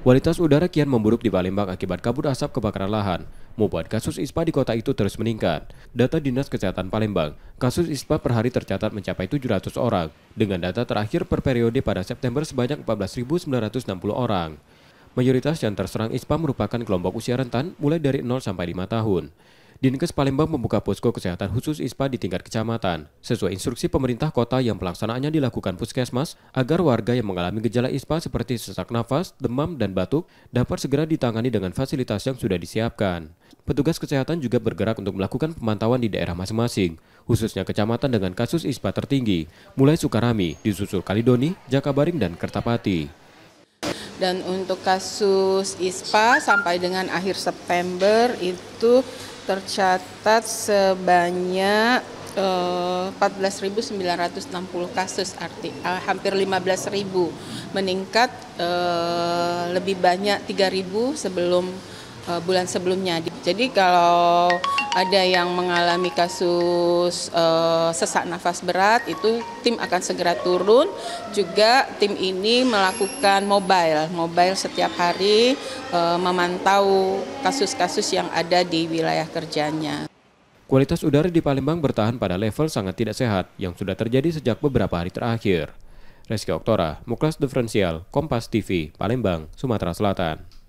Kualitas udara kian memburuk di Palembang akibat kabut asap kebakaran lahan, membuat kasus ISPA di kota itu terus meningkat. Data Dinas Kesehatan Palembang, kasus ISPA per hari tercatat mencapai 700 orang, dengan data terakhir per periode pada September sebanyak 14.960 orang. Mayoritas yang terserang ISPA merupakan kelompok usia rentan mulai dari 0 sampai 5 tahun. Dinkes Palembang membuka posko kesehatan khusus ISPA di tingkat kecamatan, sesuai instruksi pemerintah kota yang pelaksanaannya dilakukan puskesmas, agar warga yang mengalami gejala ISPA seperti sesak nafas, demam, dan batuk dapat segera ditangani dengan fasilitas yang sudah disiapkan. Petugas kesehatan juga bergerak untuk melakukan pemantauan di daerah masing-masing, khususnya kecamatan dengan kasus ISPA tertinggi, mulai Sukarami, disusul Kalidoni, Jakabaring, dan Kertapati. Dan untuk kasus ISPA sampai dengan akhir September itu tercatat sebanyak eh, 14.960 kasus arti eh, hampir 15.000 meningkat eh, lebih banyak 3.000 sebelum eh, bulan sebelumnya. Jadi kalau ada yang mengalami kasus uh, sesak nafas berat itu tim akan segera turun. Juga tim ini melakukan mobile, mobile setiap hari uh, memantau kasus-kasus yang ada di wilayah kerjanya. Kualitas udara di Palembang bertahan pada level sangat tidak sehat yang sudah terjadi sejak beberapa hari terakhir. Reski Oktora, Muklas Diferensial, Kompas TV, Palembang, Sumatera Selatan.